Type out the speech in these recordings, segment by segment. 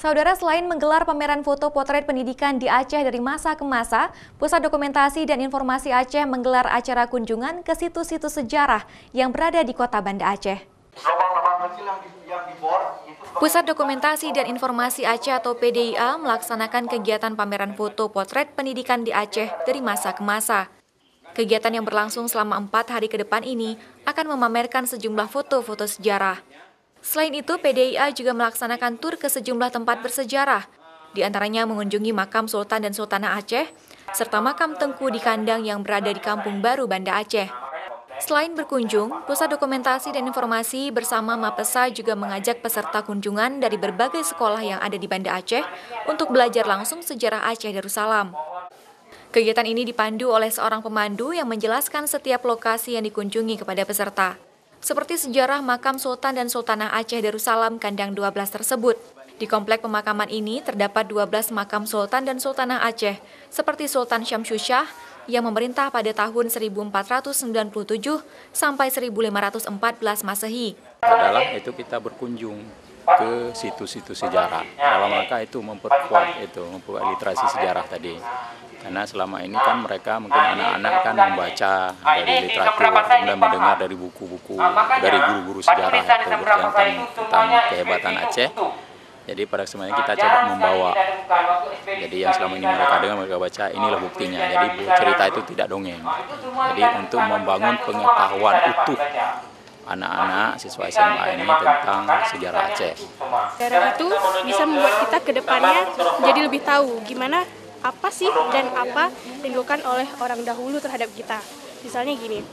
Saudara selain menggelar pameran foto potret pendidikan di Aceh dari masa ke masa, Pusat Dokumentasi dan Informasi Aceh menggelar acara kunjungan ke situs-situs sejarah yang berada di kota Banda Aceh. Pusat Dokumentasi dan Informasi Aceh atau PDIA melaksanakan kegiatan pameran foto potret pendidikan di Aceh dari masa ke masa. Kegiatan yang berlangsung selama empat hari ke depan ini akan memamerkan sejumlah foto-foto sejarah. Selain itu, PDIA juga melaksanakan tur ke sejumlah tempat bersejarah, di antaranya mengunjungi makam Sultan dan Sultanah Aceh, serta makam Tengku di kandang yang berada di Kampung Baru, Banda Aceh. Selain berkunjung, Pusat Dokumentasi dan Informasi bersama MAPESA juga mengajak peserta kunjungan dari berbagai sekolah yang ada di Banda Aceh untuk belajar langsung sejarah Aceh Darussalam. Kegiatan ini dipandu oleh seorang pemandu yang menjelaskan setiap lokasi yang dikunjungi kepada peserta seperti sejarah makam Sultan dan Sultanah Aceh Darussalam Kandang 12 tersebut. Di komplek pemakaman ini terdapat 12 makam Sultan dan Sultanah Aceh, seperti Sultan Syamsusyah yang memerintah pada tahun 1497 sampai 1514 Masehi. Adalah itu kita berkunjung ke situs-situs sejarah. Dalam rangka itu memperkuat itu, memperkuat literasi sejarah tadi karena selama ini kan mereka mungkin anak-anak kan membaca dari literatur kemudian mendengar dari buku-buku dari guru-guru sejarah atau berjalan kan tentang kehebatan Aceh jadi pada kesempatan kita coba membawa jadi yang selama ini mereka dengar mereka baca inilah oh, buktinya jadi cerita itu tidak dongeng oh, jadi untuk membangun pengetahuan utuh anak-anak siswa SMA ini tentang sejarah Aceh. Sejarah itu bisa membuat kita ke depannya jadi lebih tahu gimana apa sih dan apa dilakukan oleh orang dahulu terhadap kita. Misalnya gini,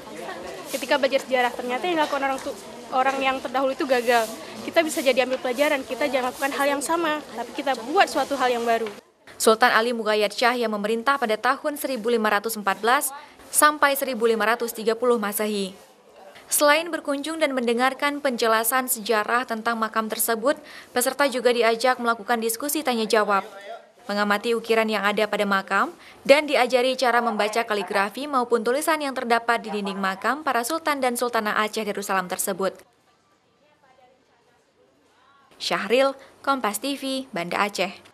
ketika belajar sejarah ternyata yang dilakukan orang tuh orang yang terdahulu itu gagal. Kita bisa jadi ambil pelajaran, kita jangan lakukan hal yang sama, tapi kita buat suatu hal yang baru. Sultan Ali Mugayat Shah yang memerintah pada tahun 1514 sampai 1530 Masehi. Selain berkunjung dan mendengarkan penjelasan sejarah tentang makam tersebut, peserta juga diajak melakukan diskusi tanya jawab mengamati ukiran yang ada pada makam, dan diajari cara membaca kaligrafi maupun tulisan yang terdapat di dinding makam para sultan dan Sultana Aceh Darussalam tersebut. Syahril, Kompas TV, Banda Aceh.